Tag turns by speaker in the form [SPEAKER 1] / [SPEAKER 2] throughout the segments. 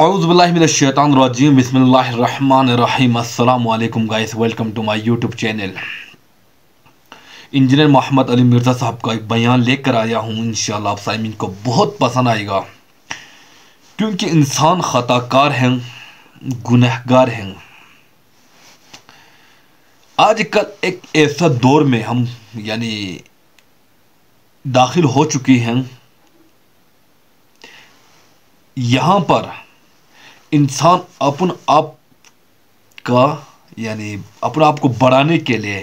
[SPEAKER 1] अरुज़बिल्लाशैतानरजीम बसमीम guys welcome to my YouTube channel engineer Mohammad Ali Mirza साहब का एक बयान लेकर आया हूँ इन आप साइमिन को बहुत पसंद आएगा क्योंकि इंसान ख़ताकार हैं गुनहगार हैं आजकल एक ऐसा दौर में हम यानी दाखिल हो चुके हैं यहाँ पर इंसान अपन आप का यानी अपने आप को बढ़ाने के लिए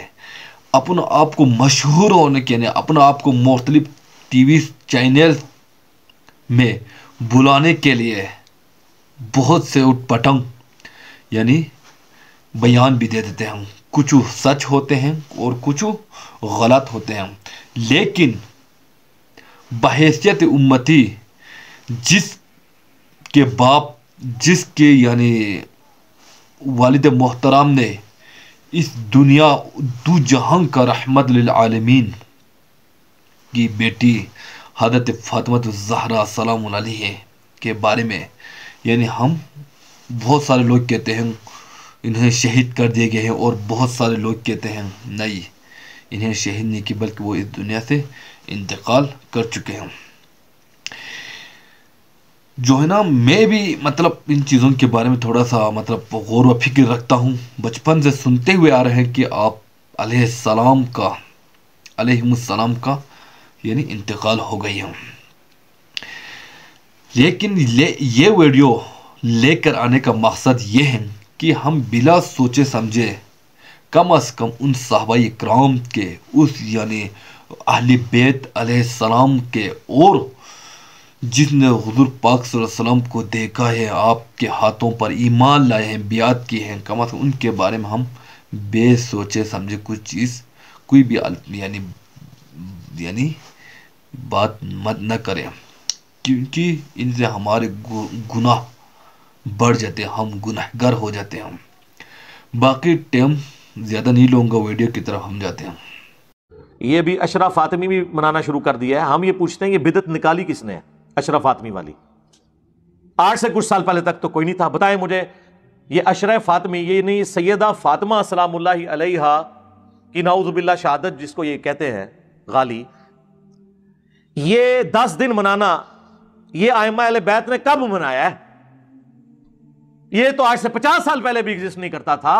[SPEAKER 1] अपने आप को मशहूर होने के लिए अपने आप को मुख्तलिफ टी वी चैनल में बुलाने के लिए बहुत से उठपटंग यानी बयान भी दे देते हैं कुछ सच होते हैं और कुछ गलत होते हैं लेकिन बहसीत उम्मती जिस के बाप जिसके यानी वालद मोहतरम ने इस दुनिया दू जहां का रहमत आलमीन की बेटी हजरत फातमत जहरा सलाम के बारे में यानी हम बहुत सारे लोग कहते हैं इन्हें शहीद कर दिए गए हैं और बहुत सारे लोग कहते हैं नहीं इन्हें शहीद नहीं की बल्कि वो इस दुनिया से इंतकाल कर चुके हैं जो है ना मैं भी मतलब इन चीज़ों के बारे में थोड़ा सा मतलब गौर व फिक्र रखता हूँ बचपन से सुनते हुए आ रहे हैं कि आप सलाम का सलाम का यानी इंतकाल हो गई हूँ लेकिन ले ये वीडियो लेकर आने का मकसद ये है कि हम बिला सोचे समझे कम अज़ कम उन साहबाई कराम के उस यानी अहल बेत सलाम के और जिसने हजूर पाक वसल्लम को देखा है आपके हाथों पर ईमान लाए हैं ब्याद किए हैं कम अज़ उनके बारे में हम बे सोचे समझे कुछ चीज़ कोई भी यानी यानी बात मत न करें क्योंकि इनसे हमारे गुनाह बढ़ जाते हैं हम गुनहगर हो जाते हैं बाकी टाइम ज़्यादा नहीं लूँगा वीडियो की तरफ हम जाते हैं ये भी अशरा फातिमी
[SPEAKER 2] भी मनाना शुरू कर दिया है हम ये पूछते हैं ये बिदत निकाली किसने है अशरफ आतमी वाली आठ से कुछ साल पहले तक तो कोई नहीं था बताएं मुझे ये अशर फातमी ये नहीं सैदा फातमा सलाम अलैहा की नाउजुबिल्ला शहादत जिसको ये कहते हैं गाली ये दस दिन मनाना ये आयमा अल बैत ने कब मनाया है ये तो आज से पचास साल पहले भी एग्जिस्ट नहीं करता था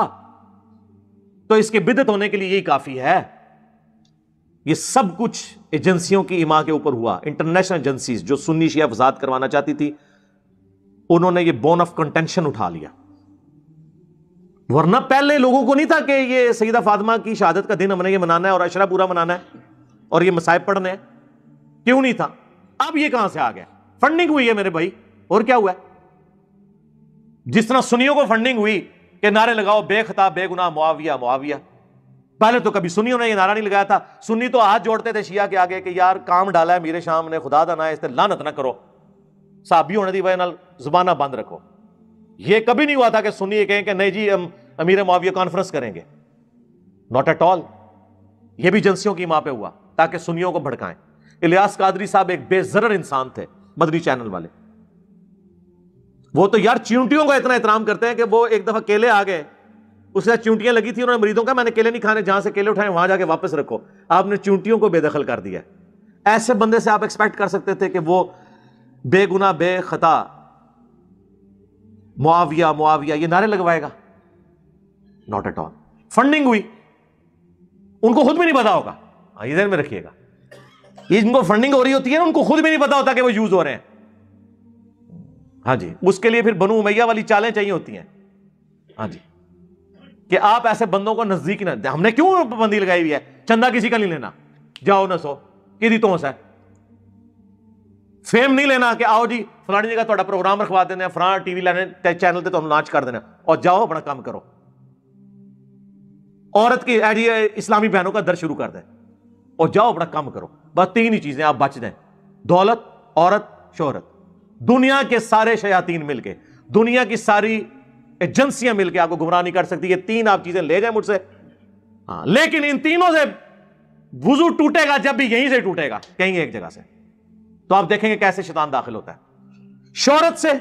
[SPEAKER 2] तो इसके बिदत होने के लिए यही काफी है ये सब कुछ एजेंसियों की इमा के ऊपर हुआ इंटरनेशनल एजेंसी जो सुन्नी शिया फसाद करवाना चाहती थी उन्होंने ये बोन ऑफ कंटेंशन उठा लिया वरना पहले लोगों को नहीं था कि ये सईदा फातिमा की शहादत का दिन हमने ये मनाना है और अशरा पूरा मनाना है और ये मसाइब पढ़ने हैं क्यों नहीं था अब ये कहां से आ गया फंडिंग हुई है मेरे भाई और क्या हुआ जिस तरह सुनियों को फंडिंग हुई कि नारे लगाओ बेखता बेगुना मुआविया मुआविया पहले तो कभी सुनियों ने ये नारा नहीं लगाया था सुन्नी तो हाथ जोड़ते थे शिया के आगे कि यार काम डाला है मीरे शाम ने खुदा दाना इस लानत ना करो साबी होने की वजह नाल जुबाना बंद रखो ये कभी नहीं हुआ था कि सुनिए कहें कि नहीं जी हम अमीर मुआविया कॉन्फ्रेंस करेंगे नॉट एट ऑल यह भी एजेंसियों की माँ पे हुआ ताकि सुनियों को भड़काएं इलियास कादरी साहब एक बेजर इंसान थे मदरी चैनल वाले वो तो यार चिंटियों का इतना एहतराम करते हैं कि वो एक दफा केले आ गए उसके साथ चूंटियां लगी थी उन्होंने मरीजों का मैंने केले नहीं खाने जहां से केले उठाए वहां जाके वापस रखो आपने चूंटियों को बेदखल कर दिया ऐसे बंदे से आप एक्सपेक्ट कर सकते थे कि वो बेगुना बेखता मुआविया मुआविया ये नारे लगवाएगा नॉट एट ऑल फंडिंग हुई उनको खुद भी नहीं पता होगा हाँ ये ध्यान में रखिएगा ये जिनको फंडिंग हो रही होती है ना उनको खुद भी नहीं पता होता कि वो यूज हो रहे हैं हाँ जी उसके लिए फिर बनु उमैया वाली चालें चाहिए होती हैं हाँ जी कि आप ऐसे बंदों को नजदीक ना हमने क्यों पाबंदी लगाई हुई है चंदा किसी का नहीं लेना जाओ ना सो कि तो है फेम नहीं लेना कि आओ जी फलानी जगह थोड़ा प्रोग्राम रखवा देने फला टीवी लाने चैनल तो कर देना और जाओ अपना काम करो औरत की इस्लामी बहनों का दर शुरू कर दे और जाओ अपना काम करो बस तीन ही चीजें आप बच दें दौलत औरत शोहरत दुनिया के सारे शयातीन मिलके दुनिया की सारी एजेंसियां मिलकर आपको गुमराह नहीं कर सकती ये तीन आप चीजें ले जाए मुझसे हाँ लेकिन इन तीनों से वजू टूटेगा जब भी यहीं से टूटेगा कहीं एक जगह से तो आप देखेंगे कैसे शैतान दाखिल होता है शोहरत से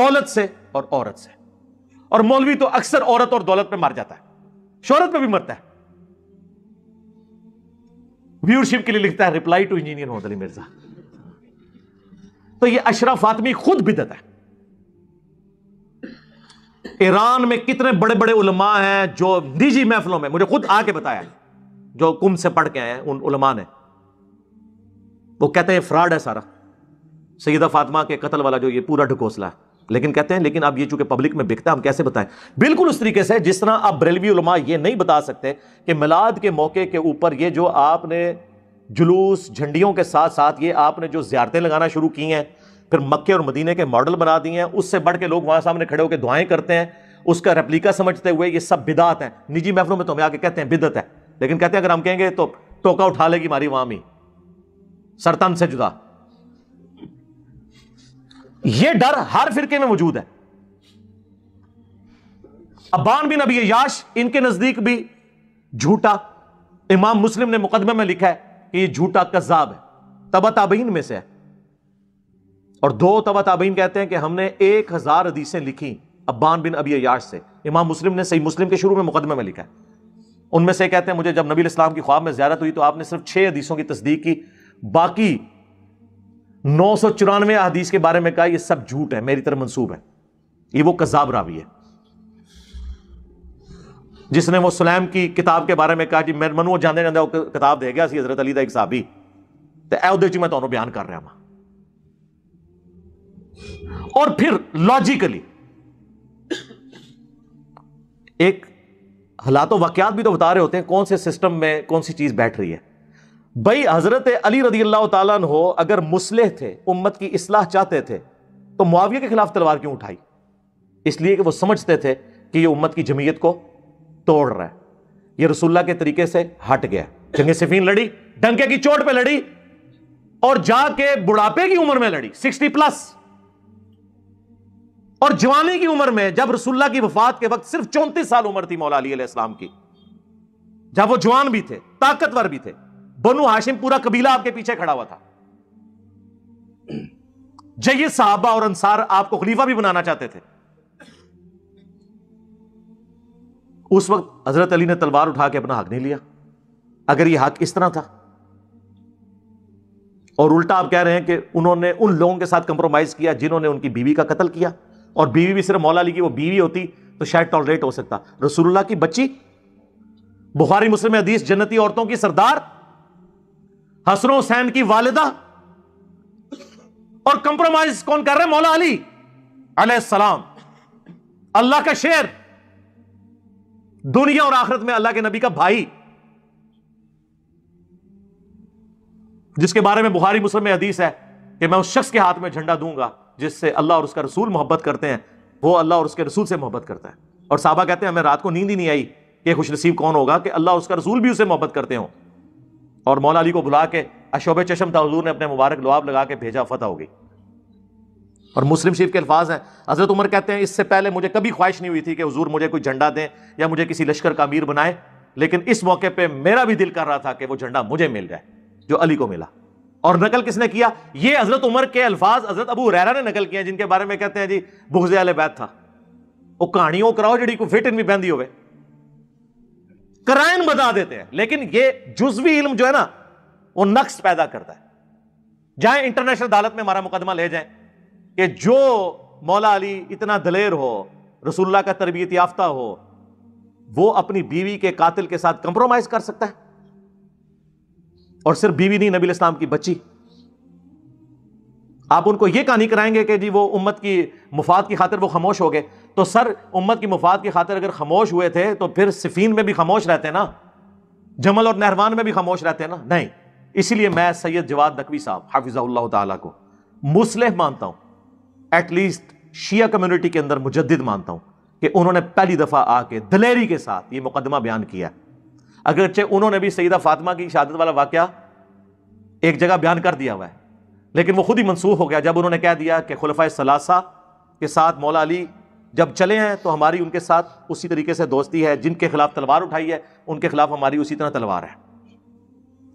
[SPEAKER 2] दौलत से और औरत से और मौलवी तो अक्सर औरत और दौलत पे मर जाता है शोहरत पे भी मरता है व्यूरशिप के लिए लिखता है reply to engineer Ali Mirza तो ये अशरफ आदमी खुद बिदत है ईरान में कितने बड़े बड़े उलमा हैं जो निजी महफलों में मुझे खुद आके बताया जो कुंभ से पढ़ के आए हैं उन उलमा ने वो कहते हैं फ्रॉड है सारा सैदा फातिमा के कत्ल वाला जो ये पूरा ढकोसला है लेकिन कहते हैं लेकिन अब ये चूंकि पब्लिक में बिकता है हम कैसे बताएं बिल्कुल उस तरीके से जिस तरह आप बरेलवी उलमा ये नहीं बता सकते कि मिलाद के मौके के ऊपर ये जो आपने जुलूस झंडियों के साथ साथ ये आपने जो ज्यारतें लगाना शुरू की हैं फिर मक्के और मदीने के मॉडल बना दिए हैं उससे बढ़ के लोग वहाँ सामने खड़े होकर दुआएं करते हैं उसका रेप्लिका समझते हुए ये सब बिदात हैं निजी महफलों में तो हमें आके कहते हैं बिदत है लेकिन कहते हैं अगर हम कहेंगे तो टोका उठा लेगी हमारी वाम ही सरतन से जुदा यह डर हर फिरके में मौजूद है अब्बान बिन अबी याश इनके नजदीक भी झूठा इमाम मुस्लिम ने मुकदमे में लिखा है कि ये झूठा कजाब है तबा ताबीन में से है और दो तबा ताबीन कहते हैं कि हमने एक हज़ार हदीसें लिखी अब्बान बिन अबी अयाश से इमाम मुस्लिम ने सही मुस्लिम के शुरू में मुकदमे में लिखा है उनमें से कहते हैं मुझे जब नबी इस्लाम की ख्वाब में ज्यादात हुई तो आपने सिर्फ छह हदीसों की तस्दीक की बाकी नौ सौ चौरानवे अदीस के बारे में कहा यह सब झूठ है मेरी तरफ मनसूब है ये वो कजाब रावी है जिसने वो सुलैम की किताब के बारे में कहा जी मैं मनु जाने जाते किताब दे गया हजरत अली का एक साहबी तो ए मैं तो बयान कर रहा हूं और फिर लॉजिकली एक हालात वाकयात भी तो बता रहे होते हैं कौन से सिस्टम में कौन सी चीज बैठ रही है भाई हजरत अली रदी अल्लाह तहो अगर मुस्लिह थे उम्मत की इसलाह चाहते थे तो मुआविया के खिलाफ तलवार क्यों उठाई इसलिए कि वो समझते थे कि ये उम्मत की जमीयत को तोड़ रहा है ये रसुल्ला के तरीके से हट गया जंगे सिफीन लड़ी डंके की चोट पे लड़ी और जाके बुढ़ापे की उम्र में लड़ी सिक्सटी प्लस और जवानी की उम्र में जब रसुल्ला की वफात के वक्त सिर्फ चौंतीस साल उम्र थी मौला की जब वो जवान भी थे ताकतवर भी थे बनु हाशिम पूरा कबीला आपके पीछे खड़ा हुआ था जय साहबा और अंसार आपको खलीफा भी बनाना चाहते थे उस वक्त हजरत अली ने तलवार उठा के अपना हक नहीं लिया अगर यह हक इस तरह था और उल्टा आप कह रहे हैं कि उन्होंने उन लोगों के साथ कंप्रोमाइज किया जिन्होंने उनकी बीवी का कत्ल किया और बीवी भी सिर्फ मौला अली की वो बीवी होती तो शायद टॉलरेट हो सकता रसूलुल्लाह की बच्ची बुखारी मुस्लिम हदीस जन्नती औरतों की सरदार हसन हुसैन की वालिदा और कंप्रोमाइज कौन कर रहे हैं मौला अली अलैहिस्सलाम अल्लाह का शेर दुनिया और आखिरत में अल्लाह के नबी का भाई जिसके बारे में बुहारी मुस्लिम में हदीस है कि मैं उस शख्स के हाथ में झंडा दूंगा जिससे अल्लाह और उसका रसूल मोहब्बत करते हैं वो अल्लाह और उसके रसूल से मोहब्बत करता है और साहबा कहते हैं हमें रात को नींद ही नहीं आई कि खुश नसीब कौन होगा कि अल्लाह और उसका रसूल भी उसे मोहब्बत करते हो और मौला अली को बुला के अशोब चशम तजूर ने अपने मुबारक लुआब लगा के भेजा फतह हो गई और मुस्लिम शरीफ के अल्फाज हैं हज़रत उमर कहते हैं इससे पहले मुझे कभी ख्वाहिश नहीं हुई थी कि हजूर मुझे कोई झंडा दें या मुझे किसी लश्कर का अमीर बनाए लेकिन इस मौके पर मेरा भी दिल कर रहा था कि वो झंडा मुझे मिल जाए जो अली को मिला और नकल किसने किया ये हजरत उमर के अल्फाज हजरत अबू रैरा ने नकल किया जिनके बारे में कहते हैं जी बुगजे आले बैत था वो कहानियों कराओ जी को फिट इनमें बहती हो कराइन बता देते हैं लेकिन ये जुजवी इल्म जो है ना वो नक्स पैदा करता है जाए इंटरनेशनल अदालत में हमारा मुकदमा ले जाए कि जो मौला अली इतना दलेर हो रसुल्ला का तरबियत याफ्ता हो वो अपनी बीवी के कातिल के साथ कंप्रोमाइज कर सकता है और सिर्फ बीवी नहीं नबी इस्लाम की बच्ची आप उनको यह कहानी कराएंगे कि जी वो उम्मत की मुफाद की खातिर वो खामोश हो गए तो सर उम्मत की मुफाद की खातिर अगर खामोश हुए थे तो फिर सिफीन में भी खामोश रहते ना जमल और नहरवान में भी खामोश रहते ना नहीं इसीलिए मैं सैयद जवाद नकवी साहब हाफिज़ा तला को मुसलह मानता हूँ एटलीस्ट शिया कम्युनिटी के अंदर मुजद मानता हूँ कि उन्होंने पहली दफ़ा आके दलेरी के साथ ये मुकदमा बयान किया अगरचे उन्होंने भी सईदा फातिमा की शहादत वाला वाक्य एक जगह बयान कर दिया हुआ है लेकिन वो खुद ही मनसूख हो गया जब उन्होंने कह दिया कि खुलफा सलासा के साथ मौला अली जब चले हैं तो हमारी उनके साथ उसी तरीके से दोस्ती है जिनके खिलाफ तलवार उठाई है उनके खिलाफ हमारी उसी तरह तलवार है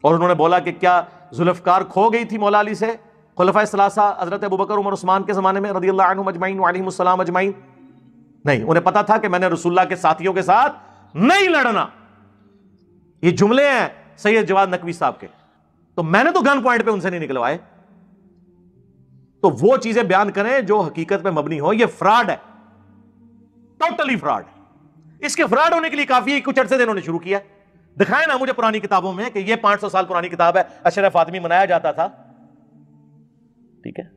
[SPEAKER 2] और उन्होंने बोला कि क्या जुल्फकार खो गई थी मौला अली से खुलफा सलासा हजरत अबू बकर उमर उस्मान के ज़माने में रदी अजमाइन सलाम अजमाइन नहीं उन्हें पता था कि मैंने रसुल्ला के साथियों के साथ नहीं लड़ना ये जुमले हैं सैयद जवाद नकवी साहब के तो मैंने तो गन पॉइंट पे उनसे नहीं निकलवाए तो वो चीजें बयान करें जो हकीकत पे मबनी हो ये फ्रॉड है टोटली फ्रॉड इसके फ्रॉड होने के लिए काफी कुछ अरसे दिन शुरू किया दिखाया ना मुझे पुरानी किताबों में कि ये 500 साल पुरानी किताब है अशरफ फातमी मनाया जाता था ठीक है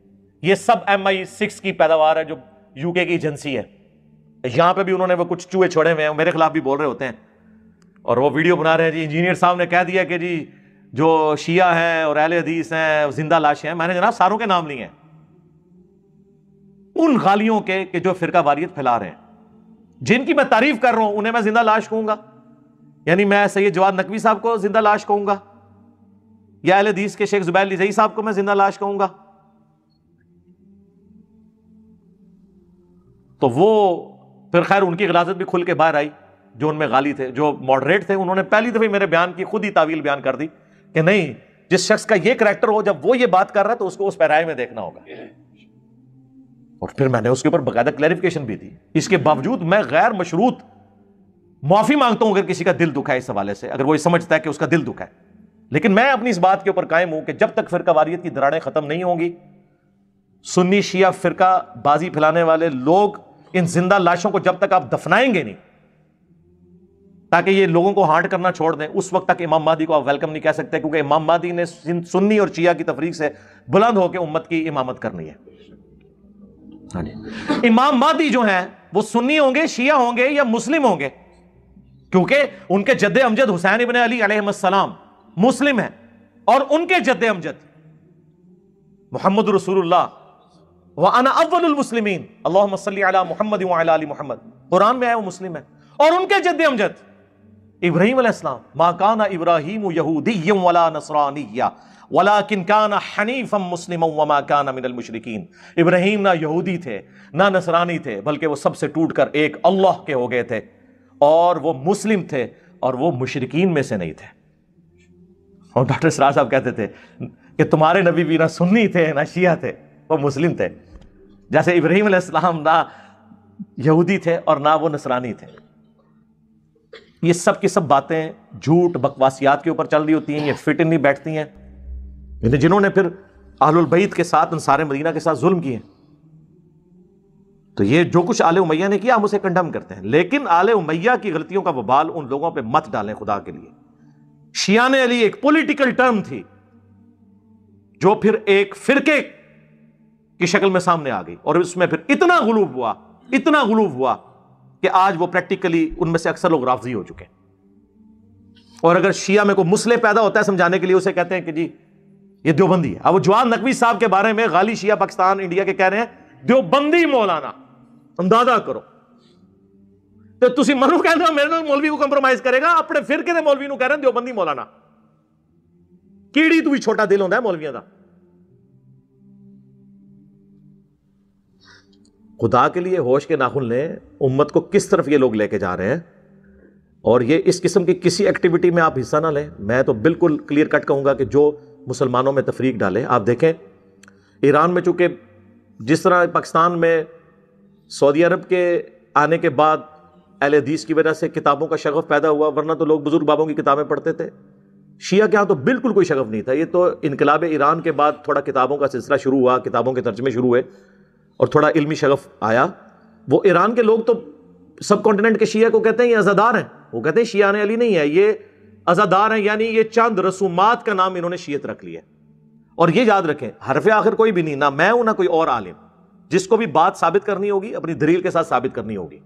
[SPEAKER 2] ये सब एम आई सिक्स की पैदावार है जो यूके की एजेंसी है यहां पे भी उन्होंने वो कुछ चूहे छोड़े हुए हैं मेरे खिलाफ भी बोल रहे होते हैं और वो वीडियो बना रहे हैं जी इंजीनियर साहब ने कह दिया कि जी जो शिया हैं और अहल हदीस हैं जिंदा लाशें हैं मैंने जनाब सारों के नाम लिए हैं उन गालियों के के जो फिरका वारियत फैला रहे हैं जिनकी मैं तारीफ कर रहा हूं उन्हें मैं जिंदा लाश कहूंगा यानी मैं सैयद जवाद नकवी साहब को जिंदा लाश कहूंगा या अहल हदीस के शेख जुबैर लिजई साहब को मैं जिंदा लाश कहूंगा तो वो फिर खैर उनकी गलाजत भी खुल के बाहर आई जो उनमें गाली थे जो मॉडरेट थे उन्होंने पहली दफ़े मेरे बयान की खुद ही तावील बयान कर दी कि नहीं जिस शख्स का ये करेक्टर हो जब वो ये बात कर रहा है तो उसको उस पैराए में देखना होगा और फिर मैंने उसके ऊपर बकायदा क्लैरिफिकेशन भी दी इसके बावजूद मैं गैर मशरूत माफी मांगता हूं अगर किसी का दिल दुखा है इस हवाले से अगर वो ये समझता है कि उसका दिल दुखा है लेकिन मैं अपनी इस बात के ऊपर कायम हूं कि जब तक फिरका वारियत की दराड़ें खत्म नहीं होंगी सुन्नी शिया फिरका बाजी फैलाने वाले लोग इन जिंदा लाशों को जब तक आप दफनाएंगे नहीं ताकि ये लोगों को हार्ट करना छोड़ दें उस वक्त तक इमाम मादी को आप वेलकम नहीं कह सकते क्योंकि इमाम मादी ने सुन्नी और शिया की तफरीक से बुलंद होकर उम्मत की इमामत करनी है हाँ इमाम मादी जो हैं वो सुन्नी होंगे शिया होंगे या मुस्लिम होंगे क्योंकि उनके जद अमजद हुसैन इबन अली सलाम मुस्लिम हैं और उनके जद्द अमजद मोहम्मद रसूलुल्लाह व अव्वल अल्लाह मोहम्मद मोहम्मद कुरान में आए वो मुस्लिम है और उनके जद्द अमजद इब्राहिम अलैहिस्सलाम मा काना इब्राहिम यहूदियम वला नसरानिया वला काना हनीफम मुस्लिम वमा काना मिनल मुशरकिन इब्राहिम ना यहूदी थे ना नसरानी थे बल्कि वो सबसे टूट कर एक अल्लाह के हो गए थे और वो मुस्लिम थे और वो मुशरकिन में से नहीं थे और डॉक्टर सरार साहब कहते थे कि तुम्हारे नबी भी ना सुन्नी थे ना शिया थे वो मुस्लिम थे जैसे इब्राहिम अलैहिस्सलाम ना यहूदी थे और ना वो नसरानी थे ये सब की सब बातें झूठ बकवासियात के ऊपर चल रही होती हैं ये फिट नहीं बैठती हैं यानी जिन्होंने फिर आहुलबैत के साथ सारे मदीना के साथ जुल्म किए तो ये जो कुछ आले उमैया ने किया हम उसे कंडम करते हैं लेकिन आले उमैया की गलतियों का बबाल उन लोगों पर मत डालें खुदा के लिए शियान अली एक पॉलिटिकल टर्म थी जो फिर एक फिरके की शक्ल में सामने आ गई और उसमें फिर इतना गुलूब हुआ इतना गुलूब हुआ कि आज वो प्रैक्टिकली उनमें से अक्सर लोग राफजी हो चुके हैं और अगर शिया में कोई मुसले पैदा होता है समझाने के लिए उसे कहते हैं कि जी ये देवबंदी है अब वो जवान नकवी साहब के बारे में गाली शिया पाकिस्तान इंडिया के कह रहे हैं देवबंदी मौलाना अंदाजा करो तो तुम मनु कह ਹੋ मेरे मौलवी को कंप्रोमाइज करेगा अपने फिर ਫਿਰਕੇ मौलवी कह रहे हैं देवबंदी मौलाना कीड़ी तू भी छोटा दिल ਦਿਲ ਹੁੰਦਾ ਮੌਲਵੀਆਂ खुदा के लिए होश के नाखुल ने उम्मत को किस तरफ ये लोग लेके जा रहे हैं और ये इस किस्म की किसी एक्टिविटी में आप हिस्सा ना लें मैं तो बिल्कुल क्लियर कट कहूँगा कि जो मुसलमानों में तफरीक डालें आप देखें ईरान में चूँकि जिस तरह पाकिस्तान में सऊदी अरब के आने के बाद हदीस की वजह से किताबों का शगफ पैदा हुआ वरना तो लोग बुज़ुर्ग बाबों की किताबें पढ़ते थे शिया के यहाँ तो बिल्कुल कोई शगफ नहीं था ये तो इनकलाब ईरान के बाद थोड़ा किताबों का सिलसिला शुरू हुआ किताबों के तर्जमे शुरू हुए और थोड़ा इल्मी शगफ आया वो ईरान के लोग तो सब कॉन्टिनेंट के शिया को कहते हैं ये अजादार हैं वो कहते हैं ने अली नहीं है ये अजादार हैं यानी ये चंद रसूमात का नाम इन्होंने शीयत रख लिया और ये याद रखें हरफ आखिर कोई भी नहीं ना मैं हूं ना कोई और आलिम जिसको भी बात साबित करनी होगी अपनी दलील के साथ साबित करनी होगी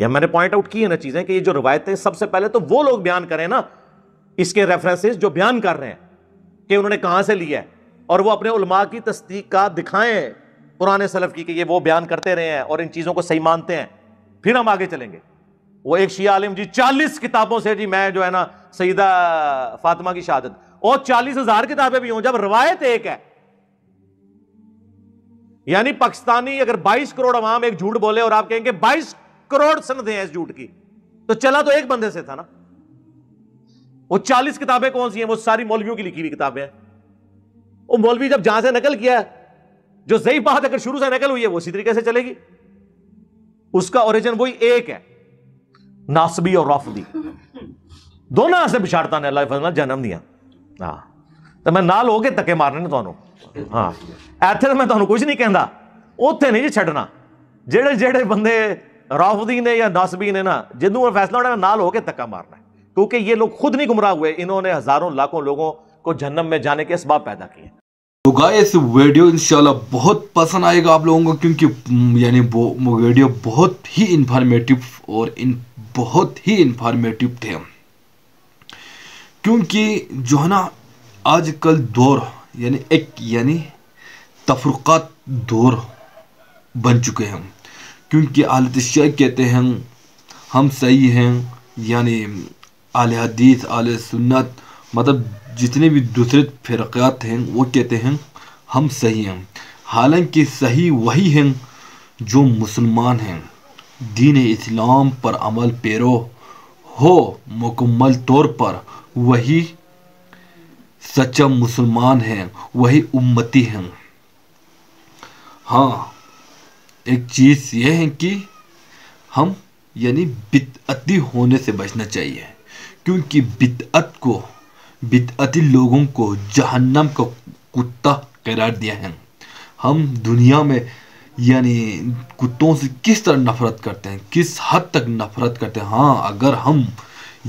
[SPEAKER 2] या मैंने पॉइंट आउट की है ना चीजें कि ये जो रवायतें सबसे पहले तो वो लोग बयान करें ना इसके रेफरेंसेस जो बयान कर रहे हैं कि उन्होंने कहां से लिया है और वो अपने उलमा की तस्दीक का दिखाएं पुराने सलफ की कि ये वो बयान करते रहे हैं और इन चीज़ों को सही मानते हैं फिर हम आगे चलेंगे वो एक शिया आलिम जी चालीस किताबों से जी मैं जो है ना सईदा फातिमा की शहादत और चालीस हजार किताबें भी हों जब रवायत एक है यानी पाकिस्तानी अगर बाईस करोड़ अवाम एक झूठ बोले और आप कहेंगे बाईस करोड़ सनदें हैं इस झूठ की तो चला तो एक बंदे से था ना वो चालीस किताबें कौन सी हैं वो सारी मौलवियों की लिखी हुई किताबें हैं वो मौलवी जब जहां से नकल किया जो जई बात अगर शुरू से नकल हुई है वो इसी तरीके से चलेगी उसका ओरिजिन वही एक है नासबी और राफदी दोनों से बिछाड़ता ने अल्लाह फजल जन्म दिया हाँ तो मैं नाल हो के धक्के मारने ने ਤੁਹਾਨੂੰ ਹਾਂ ਇੱਥੇ ਤਾਂ ਮੈਂ ਤੁਹਾਨੂੰ ਕੁਝ ਨਹੀਂ ਕਹਿੰਦਾ ਉੱਥੇ ਨਹੀਂ ਜੀ ਛੱਡਣਾ ਜਿਹੜੇ ਜਿਹੜੇ ਬੰਦੇ ਰਾਫਦੀ ਨੇ ਜਾਂ ਨਸਬੀ ਨੇ ਨਾ ਜਦੋਂ ਉਹ ਫੈਸਲਾ ਹੋਣਾ ਨਾਲ ਹੋ के धक्का मारना है क्योंकि ये लोग खुद नहीं गुमराह हुए इन्होंने हजारों लाखों लोगों को जन्म में जाने के इसबाब पैदा किए
[SPEAKER 1] तो गाइस वीडियो इंशाल्लाह बहुत पसंद आएगा आप लोगों को क्योंकि हम्म, यानी वो वीडियो बहुत ही इंफॉर्मेटिव और इन बहुत ही इंफॉर्मेटिव थे क्योंकि जो है ना आजकल दौर यानी एक यानी तफरक़ात दौर बन चुके हैं क्योंकि आलत कहते हैं हम सही हैं यानी आल हदीस आल सुन्नत मतलब जितने भी दूसरे फ़िरक़ात हैं वो कहते हैं हम सही हैं हालांकि सही वही हैं जो मुसलमान हैं दीन इस्लाम पर अमल पैरो हो मुकम्मल तौर पर वही सच्चा मुसलमान है वही उम्मती हैं हाँ एक चीज़ यह है कि हम यानी बिदअती होने से बचना चाहिए क्योंकि बिदअत को बिदअती लोगों को जहन्नम का कुत्ता करार दिया है हम दुनिया में यानी कुत्तों से किस तरह नफरत करते हैं किस हद तक नफरत करते हैं हाँ अगर हम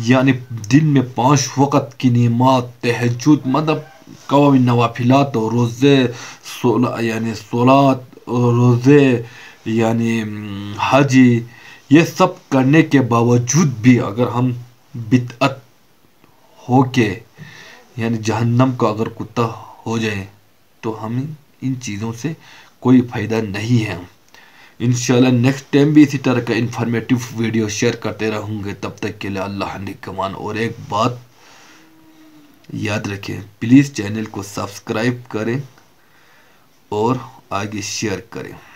[SPEAKER 1] यानी दिन में पाँच वक़्त की नमात तहजद मतलब कवा नवाफिलात तो और रोज़े सोला यानी सोलात रोज़े यानी हाजी हम्म, ये सब करने के बावजूद भी अगर हम बिदअत हो के यानी जहन्नम का अगर कुत्ता हो जाए तो हमें इन चीज़ों से कोई फ़ायदा नहीं है इन नेक्स्ट टाइम भी इसी तरह का इन्फॉर्मेटिव वीडियो शेयर करते रहूँगे तब तक के लिए अल्लाह ने कमान और एक बात याद रखें प्लीज़ चैनल को सब्सक्राइब करें और आगे शेयर करें